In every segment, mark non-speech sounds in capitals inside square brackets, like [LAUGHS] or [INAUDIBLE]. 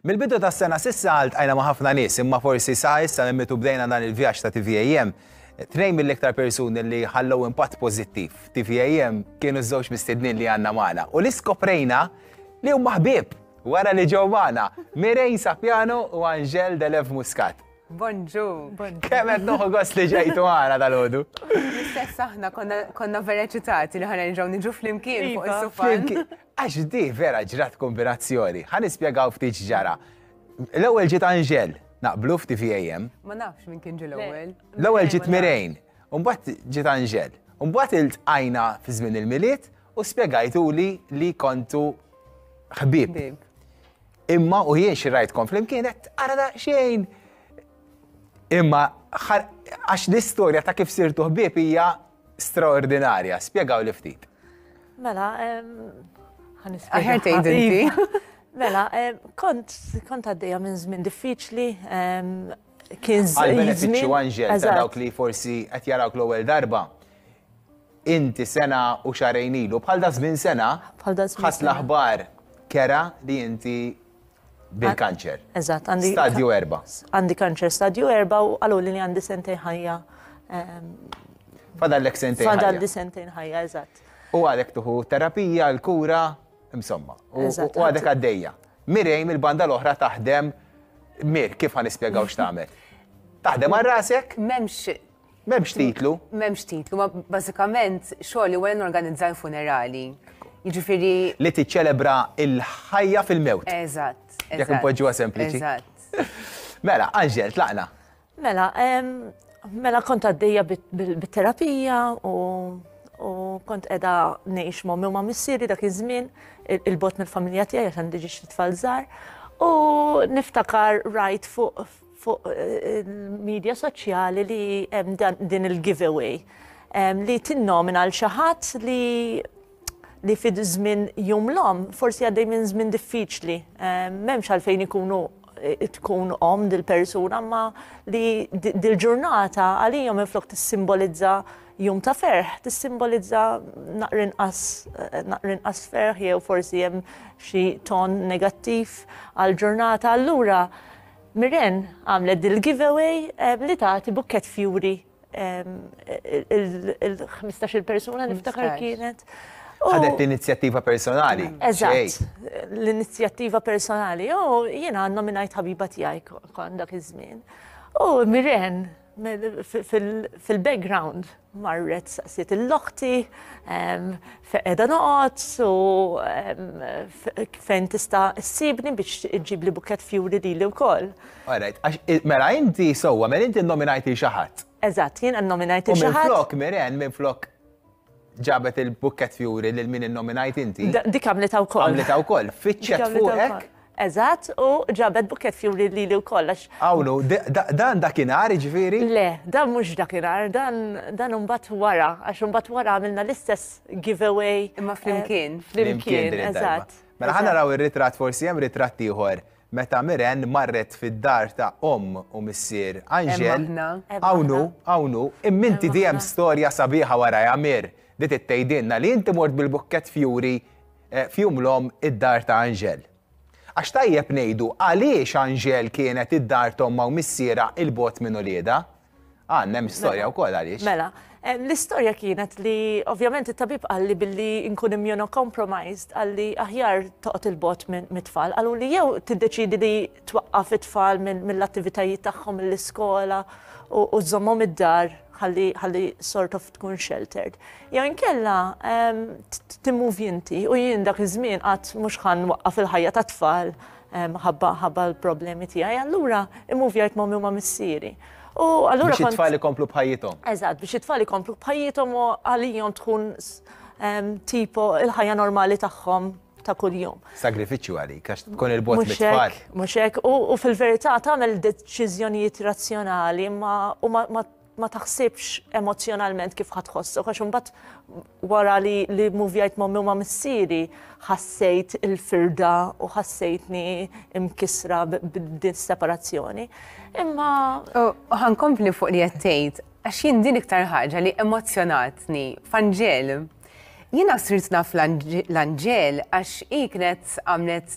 Mil-bidu ta' sena sissa għalt għajna maħafna nis, imma forsi sa' jissa nemmetu bdejna dan il vjax ta' TVAM, trejn mill-iktar persuni li ħallow impatt pozittiv. TVAM kienu żewġ mistednin li għanna maħna. U li skoprejna li huma maħbib wara li ġew maħna, Mirej Sapjano u Angel Delev Muscat. Bonġu. Kemet noħu għost li ġejtu għana tal ħodu L-istess aħna konna vera ċitati li ħana nġaw nġu fl-imkien fuq il-sufan. Iva. Għax di vera ġrat kombinazzjoni. ħan ispiegaw ftit ġara. L-ewel ġit Anġel, naqblu fti FAM. Ma nafx minn kien ġil l-ewel. L-ewel ġit Mirejn, unbat ġit Anġel. Unbat il tajna fi żmien il-miliet u spiegajtu li li kontu ħbib. Imma u jien xirrajtkom fl-imkien, għara xejn. Imma għax l-istorja ta' kif sirtu ħbib hija straordinarja, spjegaw li ftit. Mela, ħanispiegaw. tgħid inti. Iva. Mela, kont kont għaddejja minn żmien diffiċli, kien Għal-benefiċċju għanġel ta' dawk li forsi qed jarawk l-ewwel darba. Inti sena u xarejn ilu, bħal da żmien sena, ħas l kera li inti bil-kanċer. Eżatt, għandi. Stadju erba. Għandi kanċer stadju erba u għallu li għandi sentejn ħajja. Ehm, Fadal l-ek sentejn. Fadal ħajja, eżatt. U għadek tuħu terapija, l-kura, insomma. U għadek għaddeja. Mirejm il-banda l-oħra taħdem, mir, kif għan ispiegaw xtaħmet? Taħdem għal rasek? Memx. Memx titlu? Memx titlu, ma bazzikament xogħol li għen organizzaj funerali. Jiġifieri. Li tiċċelebra il-ħajja fil-mewt. Eżatt. Jekk impoġġuha sempliċi. Eżatt. [LAUGHS] Mela, Anġel, tlaqna. Mela, mela kont għaddejja bit-terapija u u kont edha nejx mommi u ma missieri dak iż-żmien il-bot mill-familja tiegħi għax għandi ġiex tfal żgħar u niftakar rajt fuq fuq eh, il-medja soċjali li hemm din il-giveaway li tinnomina l xi ħadd li li fid żmien l-om, forsi għaddej minn żmien diffiċli, eh, memx għalfejn ikunu eh, tkun om dil-persuna, ma li dil-ġurnata għalijom inflok tissimbolizza jum ta' ferħ, tissimbolizza naqrin as eh, ferħ jew forsi hemm xi ton negattiv għal-ġurnata. Allura, Miren għamlet dil-giveaway li tagħti bukket fjuri il-15 persuna niftakar kienet. Oh. Għadet l-inizjattiva personali. Eżatt, l-inizjattiva personali. U oh, jiena nominajt ħabiba tiegħi kon dak iż-żmien. U oh, Miren fil-background marret saqsiet il-loħti, feqeda noqot, u fejn tista' sibni biex iġib li buket fjuri li u koll. Alright, mela inti sowa, mela inti nominajti xaħat. Eżatt, jien nominajti xaħat. U minn flok, Miren, minn flok ġabet il-Bukket Fury lil min il-nominajt inti. Dik għamlita u koll. Għamlita u koll. Fitċet fuqek. Eżat, u ġabet Bukket fjuri li li u kollax. Għawlu, dan dakinar ġviri? Jiġifieri? Le, dan mux dakinar, dan umbat wara, għax umbat wara għamilna l-istess giveaway. Imma flimkien. Eh, flimkien, eżat. Mela ħana raw il-ritrat forsi jem ritrat tiħor meta Miren marret fid-dar ta' om u missier Angel. Għawnu, għawnu, imminti dijem storja sabiħa wara jamir li tittejdinna li inti mort bil-bukket eh, fjuri l-om id-dar ta' Anġel. Għax tajjeb nejdu għaliex Anġel kienet id-dar tomma u missiera il-bot minn olieda? Għannem storja u mela. koll għaliex. Mela, l-istorja kienet li ovvjament it-tabib għalli billi nkun compromised għalli aħjar toqt il-bot minn tfal. Għallu li jew tiddeċidi li twaqqaf it-tfal mill-attivitajiet tagħhom mill-iskola u żommhom id-dar ħalli sort of tkun sheltered. Jew inkella timuvi u jien dak iż-żmien qatt mhux ħan waqqa fil-ħajja ta' tfal ħabba l-problemi tiegħi, allura imuvjajt mommi u missieri. U allura biex it-tfali komplu bħajjithom. Eżatt, biex it-tfali komplu bħajjithom u għalijom tkun tipo il-ħajja normali tagħhom ta' kuljum. Sagrifiċu għalik, għax tkun il-bot mit-tfal. Muxek, u fil-verità tagħmel deċiżjonijiet razzjonali ma ma taħsibx emozjonalment kif ħatħossu, għax mbagħad wara li li muvjajt ma ma missieri ħassejt il-firda u ħassejtni imkisra b'din separazzjoni. Imma ħankompli fuq li qed tgħid għax jien din iktar ħaġa li emozjonatni fanġel Jina sirt naf l-Anġel għax iknet għamnet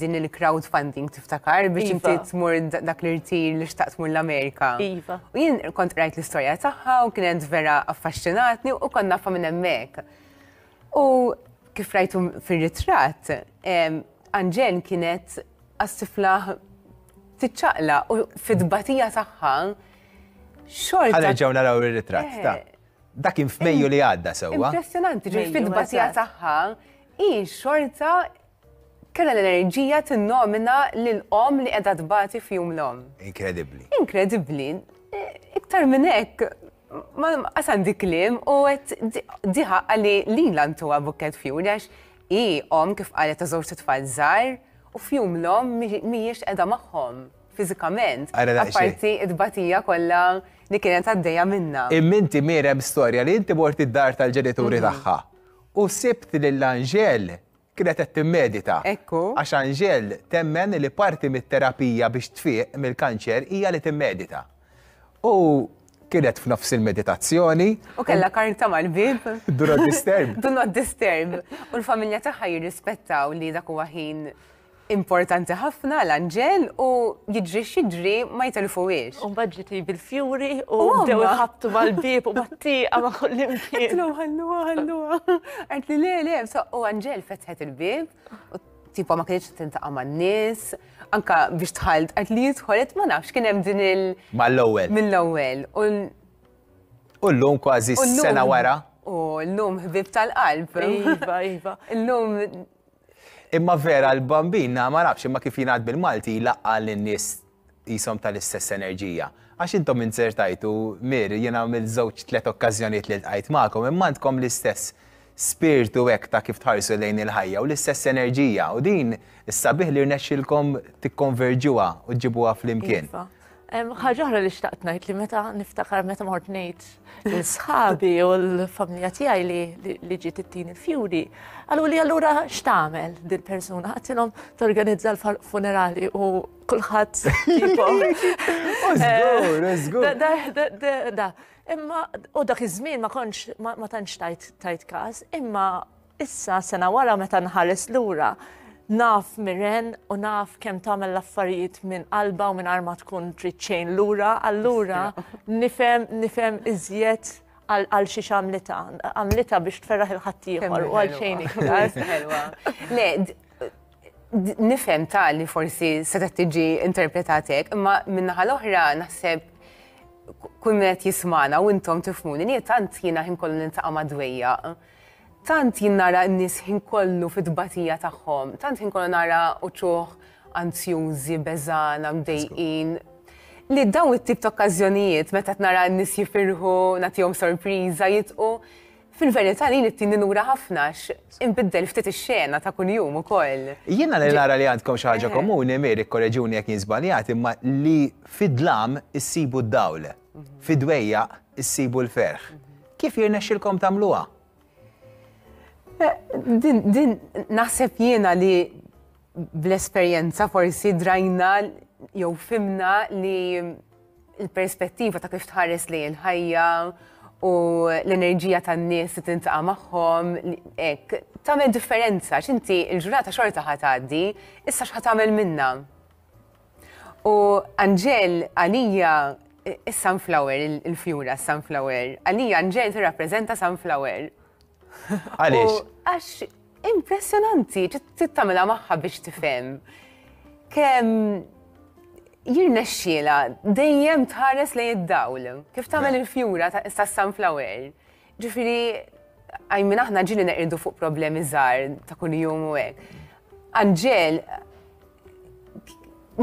din il-crowdfunding tiftakar biex iva. inti tmur dak l-irtir li xtaqt mur l-Amerika. Iva. U jien kont rajt l-istoria taħħa u kienet vera affaxxinatni u kon nafa minn hemmhekk. U kif rajtu fil-ritratt, Anġel kienet għas t tiċċaqla u fid-batija taħħa xorta. Għadġaw naraw il-ritratt, eh, ta' Dak kien f'Mejju li għadda sewwa. Impressjonanti, ġi fid-batija tagħha, in xorta kella l-enerġija tinnomina lil-om li qiegħda tbati f'jum l-om. Inkredibbli. Inkredibbli. E, iktar minn hekk ma għasandi klim u għet diħa għalli li l-antu għabukket fjur, għax i om kif għalet ta' t-tfal zaħir u fjum l-om miex edha maħħom fizikament. Għarra Parti id-batija kolla li kienet għaddeja minna. Imminti mirem storja li inti morti id-dar tal-ġenituri mhm. tagħha. U sibt l anġel kienet qed timmedita. Ekku. Għax Anġel temmen li parti mit-terapija biex tfiq mill-kanċer hija li timmedita. U kienet f'nofs il-meditazzjoni. U kella karta mal-bib. [LAUGHS] Do not disturb. [LAUGHS] Do not disturb. U l-familja tagħha jirrispettaw li dak huwa ħin importanti ħafna l-anġel u jiġri xidri ma jitelfuwiex. U bħadġiti bil-fjuri u bdew ħabtu mal-bib u għama kulli kollimkien. Għatlu għallu għallu għallu le le, u anġel fetħet il-bib u tipo ma kienx tintaqa ma' n-nis, anka biex tħalt, għat li jitħolet ma nafx kien hemm din il. Ma l-ewwel. Mill-ewwel. U l-lum kważi s-sena wara. U l-lum ħbib tal-qalb. Iva, iva. L-lum Imma vera l-bambina ma nafx imma kif jingħad bil-Malti laqqa lin-nies jisom tal-istess enerġija. Għax intom inzertajtu, mir jiena mill-żewġ tliet okkażjonijiet li tqajt magħkom imma għandkom l-istess spiritu hekk ta' kif tħarsu lejn il-ħajja u l-istess enerġija u din is-sabiħ li rnexxilkom tikkonverġuha u ġibuha flimkien. Iva ħagħra li xtaqt najt li meta niftakar meta mort nejt l-sħabi u l-familja tijaj li ġiet it-tin il-fjuri. Għallu li għallura xtamel dil-persuna, għattilom t-organizza l-funerali u kullħat [LAUGHS] eh, tipo. Da, imma u dak iż-żmien ma konx ma tantx tajt tajt każ, imma issa sena wara meta nħares lura naf miren u naf kem tamel l-affarijiet minn qalba u minn arma tkun triċċejn lura, allura nifem, nifem iżjed għal xi għamlita, għamlita biex tferraħ il-ħattijħor u għal xejn [LAUGHS] iktar. nifem ta' li forsi setet tiġi interpretatek, imma minnaħa l-oħra naħseb kun qed jismana u intom tifmuni, tant jiena ħin kollu nintaqa' madwejja tant jinnara n-nis kollu fit-batija tagħhom, tant jinkollu nara uċuħ anzjużi, beżana, mdejqin. Li daw it-tip ta' okkazjonijiet, meta nara n-nis jifirħu, nagħtihom sorpriża, jitqu, fil-verità li n nura ħafna imbiddel ftit ix-xena ta' kuljum ukoll. Jiena li nara li għandkom xi ħaġa eh. komuni mir korreġuni jekk jiżbaljat imma li fidlam sibu d-dawl, mhm. fidwejja sibu l-ferħ. Mhm. Kif jirnexxilkom tagħmluha? Din naħseb jiena li bl-esperjenza forsi drajna jew fimna li l perspettiva ta' kif tħares li l-ħajja u l-enerġija tan-nies li tintaqa' magħhom hekk tagħmel differenza x'inti l ġurata xorta ħatgħaddi, issa x'ħatamel minna. U Anġel għalija is-sunflower, il-fjura sunflower, għalija Anġel tirrappreżenta sunflower [LAUGHS] Għaliex? Għax, impressionanti, tittamela maħħa biex tifem. Kem jirna dejjem tħares li jiddawl, Kif tagħmel il-fjura ta' sunflower. Ġifiri, għajmin aħna ġili neqirdu fuq problemi żgħar ta' kun jom u hekk. Anġel,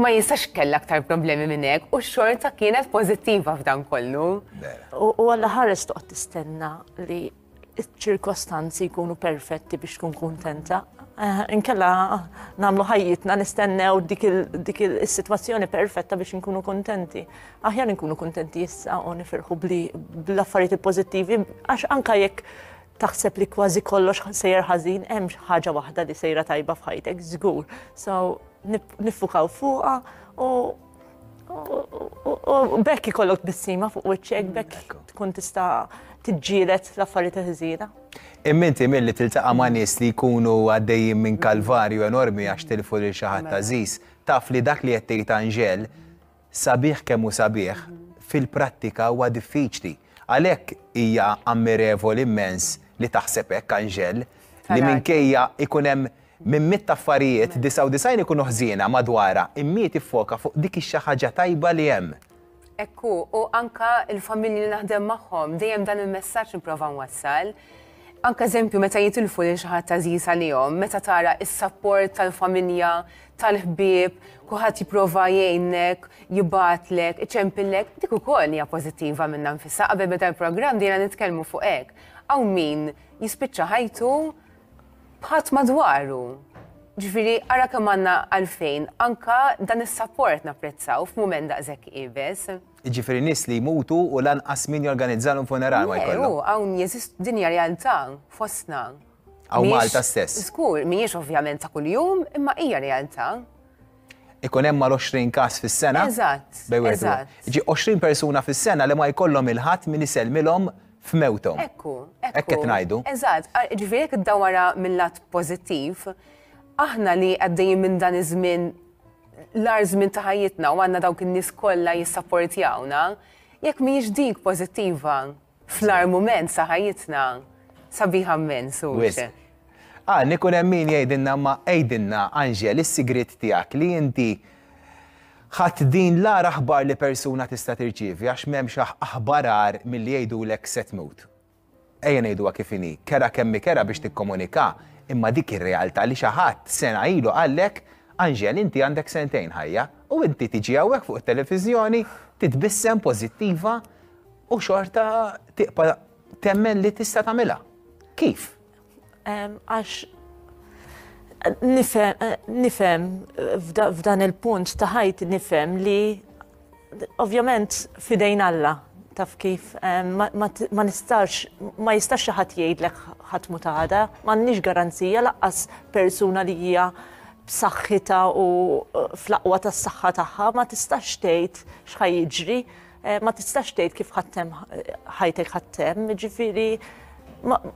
ma jistax kella aktar problemi minnek u xorta kienet pozittiva f'dan kollu. U għalla ħares toqgħod tistenna li ċirkostanzi jkunu perfetti biex tkun kontenta. Eh, inkella namlu ħajjitna nistennew dik il-situazzjoni perfetta biex nkunu kontenti. Aħjar nkunu kontenti issa u nifirħu bl-affarijiet pozittivi għax anka jekk taħseb li kważi kollox sejjer ħażin hemm ħaġa waħda li sejra tajba f'ħajtek żgur. So nifukaw fuqha u bekki kollok bissima fuq wiċċek, mm, bekki tkun tista tiġġielet l-affarijiet ħżiena. Imminti mill li tiltaqa' ma' nies li jkunu għaddejjin minn mm. kalvarju enormi għax tilfu lil xi ħadd għażiż, mela. taf li dak li qed tgħid Anġel sabiħ kemm hu sabiħ mm. fil-prattika huwa diffiċli. Għalhekk hija ammirevoli immens li taħseb hekk Anġel li minkejja ikun hemm minn mit taffarijiet disaw disajn ikunu ħżiena madwara, immiet ifoka fuq dik ix ħaġa tajba li hemm. Ekku, u anka il-familji li naħdem magħhom dejjem dan il-messaġġ nipprova nwassal. Anka eżempju meta jitilfu lil xi ħadd ta' zisa li meta tara s support tal-familja, tal ħbieb kuħat jipprova jgħinnek, jibatlek, iċempillek, dik ukoll hija pożittiva minna nfissa qabel meta l-programm dejna nitkellmu fuq hekk. Aw min jispiċċa ħajtu bħat madwaru. Ġifiri, għara kamanna għalfejn, anka dan is-sapport napprezzaw f'mument zek ibes. Ġifiri, nis li mutu u lanqas min jorganizzalhom funeral ma jkollu. Hawn jeżist dinja realtà fostna. Għaw Malta stess. Skur, miex ovvjament ta' kuljum, imma hija realtà. Ikon hemm mal-20 każ fis-sena. Eżatt. Ġi 20 persuna fis-sena li ma jkollhom il-ħadd min iselmilhom f'mewtom. Ekku, ekku. Ekket najdu. Eżat, ġifiri jek id-dawara mill-lat pozittiv, aħna li għaddejn minn dan iż-żmien l-ar żmien ta' ħajjitna u għandna dawk in-nies kollha jissapportjawna, jekk mhijiex dik pożittiva fl-ar mument sa' ħajjitna sabiħa minn su. Ah, nikun hemm min jgħidilna ma' ejdinna Anġel, is-sigrit tiegħek li inti ħadd din l aħbar li persuna tista' tirċievi għax m'hemmx aħbarar milli jgħidulek se tmut. Ejja ngħidu kif inhi, kera kemmi kera biex tikkomunika, imma dik ir-realtà li xi ħadd sena ilu għallek Anġel, inti għandek sentejn ħajja u inti tiġi għawek fuq televizjoni, titbissem pozittiva u xorta tiqpa temmen li tista' tagħmilha. Kif? Għax Nifem, eh, eh, f'dan il-punt ta' ħajt nifem li ovvjament fidejn Alla taf kif eh, ma nistax, ma jistax ħat jgħidlek ħatmu ħat għada, ma nix garanzija laqqas persuna li hija b'saħħitha u fl'aqwa ta' tas saħħa tagħha ma tistax tgħid x'ħaj jġri, ma tistax tgħid kif ħattem ħajtek ħattem, ġifiri,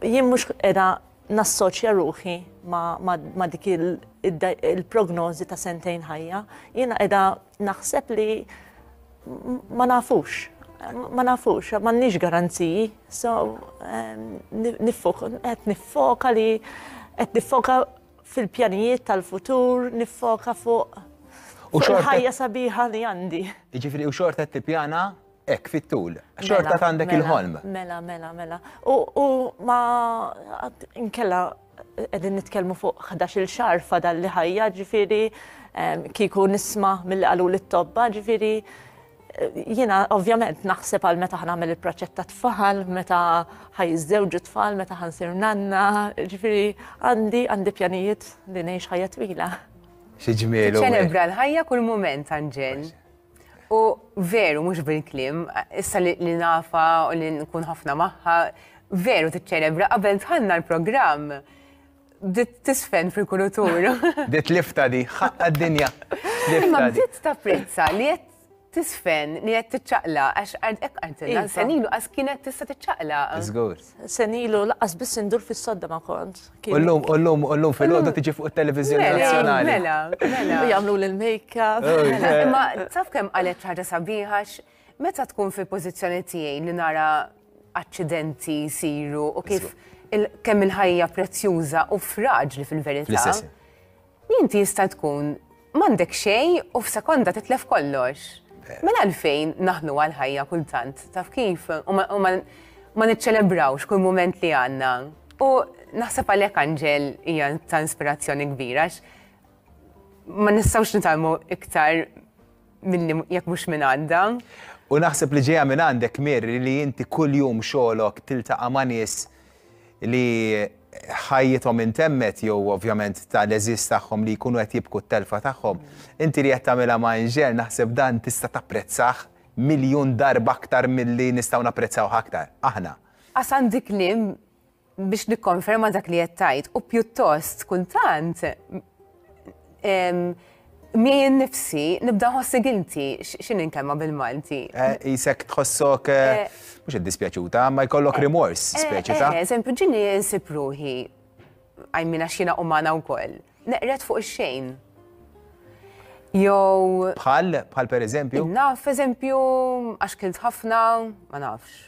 jien mhux qiegħda nassoċja ruħi ma, ma, ma dik il-prognozi il ta' sentejn ħajja, jiena edha naħseb li ma nafux, ma nafux, ma nix garanziji, so um, et nifoka li, et nifoka fil-pjanijiet tal-futur, nifoka fuq fil-ħajja sabiħa li għandi. Ġifiri, u xorta t-tipjana ek fit-tul. Mela, Xorta għandek mela, il-ħolm. Mela, mela, mela. U ma nkella edin nitkelmu fuq 11 xar fadal li ħajja ġifiri, kiku nisma mill-li għalu l-tobba ġifiri. Eh, jina, ovvjament, naħseb għal meta ħanamel il-proċett ta' tfal, meta ħajżewġu tfal, meta ħansir nanna, ġifiri, għandi, għandi pjanijiet li neħx ħajja twila. Xieġmielu. ċenebra l-ħajja kull moment, Anġen. U veru, mux bil-klim, issa li nafa u li nkun ħafna maħħa, veru t-ċelebra qabel tħanna l-program. Dit tisfen fil-kulutur. [LAUGHS] Dit lifta di, ħadd d-dinja. Ma bdiet ta' prezza li jett tisfen li t tiċċaqla għax għed hekk qartilna iva. senilu għas kienet tista' tiċċaqla. Żgur. Senilu għas biss indur fis-sodda ma kont. Ullum ullum ullum fil-għoda mm. tiġi fuq it-televiżjoni mela, nazzjonali. Mela, mela. Jagħmlu l-make-up. Mela, mela. Imma taf kemm qalet ħaġa sabiħax meta tkun fi pożizzjoni tiegħi li nara aċċidenti jsiru u kif kemm il-ħajja prezzjuża u fraġli fil-verità. Inti jista' tkun m'għandek xejn u f'sekonda titlef kollox. Mela għalfejn naħnu għal-ħajja kultant, taf kif, u ma niċċelebrawx kull moment li għanna. U naħseb għalek Anġel hija ta' inspirazzjoni kbira, ma nistawx nitalmu iktar minni jekk mhux minn għandha. U naħseb li ġeja minn għandek mirri li inti kull jum xolok tiltaqa' ma' nies li ħajjithom intemmet jew ovvjament tal-eżist tagħhom li jkunu qed jibku t-telfa tagħhom. Inti li qed tagħmilha ma' inġel naħseb dan tista' tapprezzah miljun darba aktar milli nistgħu napprezzaw aktar. Aħna. Għasan dik klim biex nikkonferma dak li qed tajt u pjuttost kuntant Min nifsi, nibda ħossi għinti, xin inkemma bil-Malti? Eh, isek tħossok, eh, eh. mux id-dispjaċuta, ma jkollok remors, spjaċuta? Eżempju, ġini nsib għajmina xina umana u koll, neqret fuq il-xejn. Jow. Bħal, bħal per eżempju? Naf, eżempju, għax kilt ħafna, ma nafx.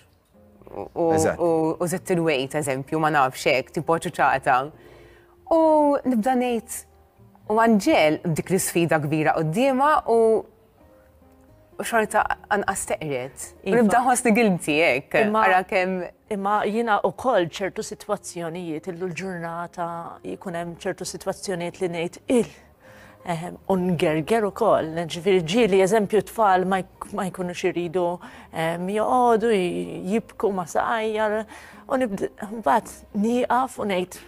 U zitt il-wejt, eżempju, ma nafx, ek, tipoċu ċuċata. U nibda nejt, U għanġel dik l sfida kbira qoddima u xorta anqas teqret. Iva. Nibda ħosni gilti jekk. kemm. Imma jina u koll ċertu situazzjonijiet illu l-ġurnata jkun hemm ċertu situazzjonijiet li ngħid il. Un-gerger ehm, u koll, ġifiri ġili, eżempju tfal ma jkunu xiridu ehm, joqodu, jibku ma sajjar u nibda, bat, niqaf u nejt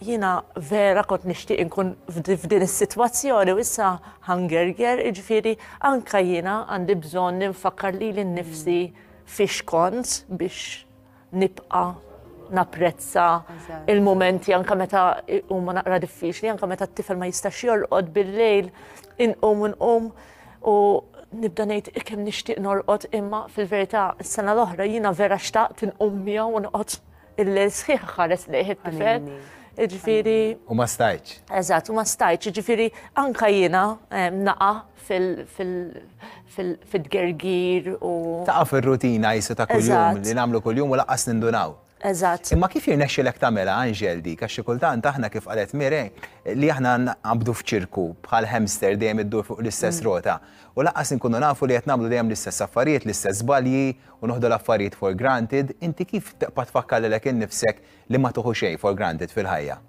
jina vera kont nishtiq nkun f'din is-sitwazzjoni u issa hangerger, iġifieri anka jina għandi bżonn ninfakkar li l-nifsi fiex kont biex nibqa napprezza il-momenti anka meta huma naqra diffiċli, anka meta t-tifel ma jistax jorqod bil-lejl inqum inqum u nibda ngħid ikem nixtieq norqod imma fil-verità s-sena l-oħra jiena vera xtaqt inqum miegħu u noqgħod il-lejl sħiħ ħares leħ it-tifel ġifiri. U ma stajċ. Eżat, u ma stajċ, ġifiri anka jina eh, naqa fil-gergir u. Taqa fil-rutina jisa ta' kull-jum li namlu kull-jum u laqqas nindunaw. Eżatt. Imma kif l-ek tamela Anġel di, għax kultant aħna kif qalet Mire li aħna nqabdu f'ċirku bħal hamster dejjem iddur fuq l-istess mm. rota. U laqqas nkunu nafu li qed nagħmlu dejjem l-istess affarijiet, l-istess żbalji u noħdu l-affarijiet for granted, inti kif taqpa tfakkar lilek innifsek li ma tuħu xejn for granted fil-ħajja?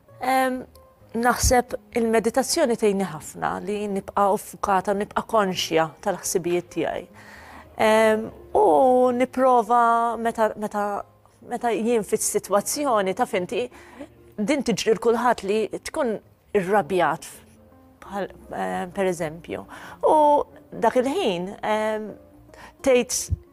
Naħseb il-meditazzjoni tejni ħafna li nibqa' uffukata, nibqa' konxja tal-ħsibijiet tiegħi. U niprova meta meta jien fit-sitwazzjoni ta' finti din tiġri l-kulħat li tkun irrabjat eh, per eżempju. U dak il-ħin eh, tgħid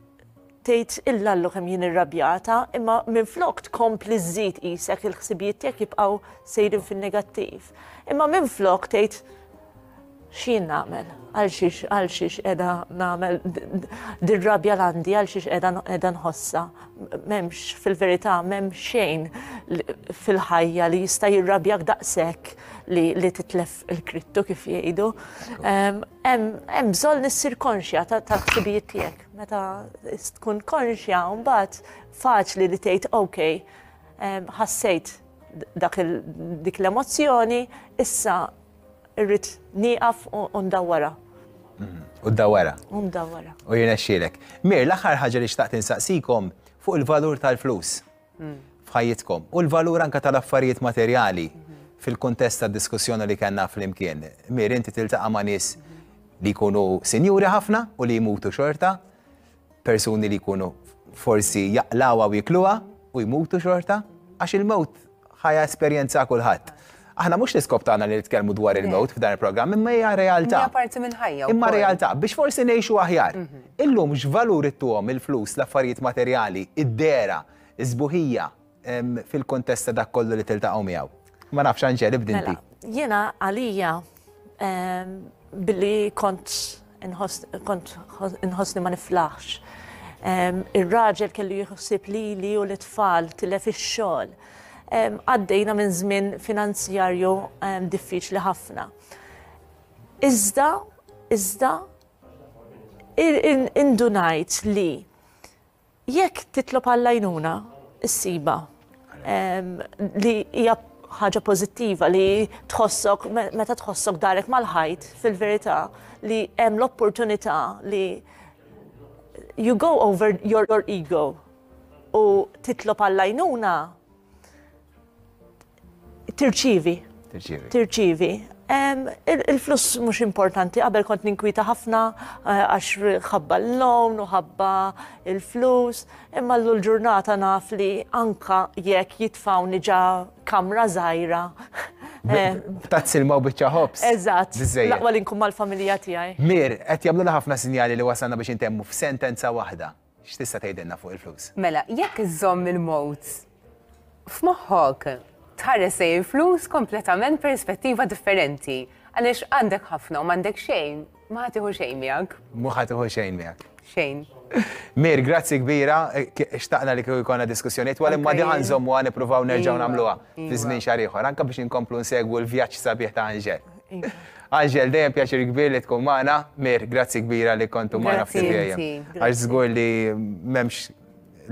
tgħid illa l kemm jien irrabjata, imma minn flok tkompli żid isek il-ħsibijiet tiegħek jibqgħu sejrin fin-negattiv. Imma minn flok tgħid xin namel, għal xiex, edha namel, dir-rabja l-għandi, għal edha nħossa. Memx, fil-verita, memx xejn fil-ħajja li jista jirrabjak daqsek li, li titlef il-krittu kif jgħidu. Hemm bżonn nissir konxja ta' ħsibijiet tiegħek. Meta tkun konxja, mbagħad faċli li tgħid ok, ħassejt dak dik l-emozzjoni, issa irrit nieqaf undawara. U Undawara. U jina U Mir, l-axar ħagġa li xtaqt insaqsikom fuq il-valur tal-flus hmm. fħajitkom u l-valur anka tal-affarijiet materjali fil-kontest ta' diskussjoni li kanna fl-imkien. Mir, inti tiltaqa ma' nis li jkunu sinjuri ħafna u li jmutu xorta, persuni li jkunu forsi jaqlawa u jikluwa u jmutu xorta, għax il-mewt ħajja esperjenza kulħadd aħna mhux niskop iskop tagħna li nitkellmu dwar il-mewt f'dan il-programm, imma hija realtà. Hija parti minn ħajja. Imma realtà biex forsi ngħixu aħjar. Mhm. Illum x'valur ittuhom il-flus, l-affarijiet materjali, id-dera, iż-żbuħija fil kontesta dak kollu li tiltaqgħu miegħu. Ma nafx anġel b'dinti. Mela, jiena għalija billi kont inħossni ma niflaħx. Ir-raġel kellu jħossib li li u l-tfal tilef ix-xogħol għaddejna minn żmien finanzjarju diffiċli ħafna. Iżda, iżda, indunajt li jekk titlob għallajnuna, s-siba, li hija ħaġa pozittiva li tħossok, meta tħossok darek mal-ħajt, fil-verità, li hemm l-opportunità li you go over your, your ego u titlob għallajnuna Tirċivi. Tirċivi. Il-fluss mux importanti, qabel kont ninkwita ħafna eh, għax ħabba l-lon u ħabba il-flus, imma l-ġurnata naf li anka jekk jitfaw ġa kamra zaħira. [LAUGHS] Eh, Tazz-silma maw bieċa hops. Eżat, laqwa l-inkum mal-familja tijaj. Mir, għet jamlu ħafna sinjali li wasanna biex intemmu f-sentenza wahda. X'tista' tgħidilna fuq il-flus? Mela, jekk iżomm il f f'moħħok tħares se flus kompletament perspettiva differenti. Għalix għandek ħafna u m'għandek xejn, ma ħatiħu xejn miegħek. Mu ħatiħu xejn miegħek. Xejn. Mir, grazzi kbira, xtaqna li kħu jkollna diskussjoniet, għalim imma diħan zommu għan iprufaw nerġaw iva, namluha fi iva. żmien xahar Anka biex inkomplu nsegwu l-vjaġġ sabiħ ta' Anġel. Iva. Anġel, dejjem pjaċir kbir li tkun maħna, Mir, grazzi kbira li kontu magħna f'tibjejja. Għax zgur li memx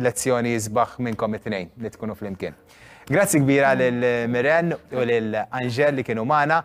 lezzjoni jizbaħ minnkom it-tnejn li tkunu fl-imkien. Grazzi kbira lil Miren u lil Anġel li kienu magħna.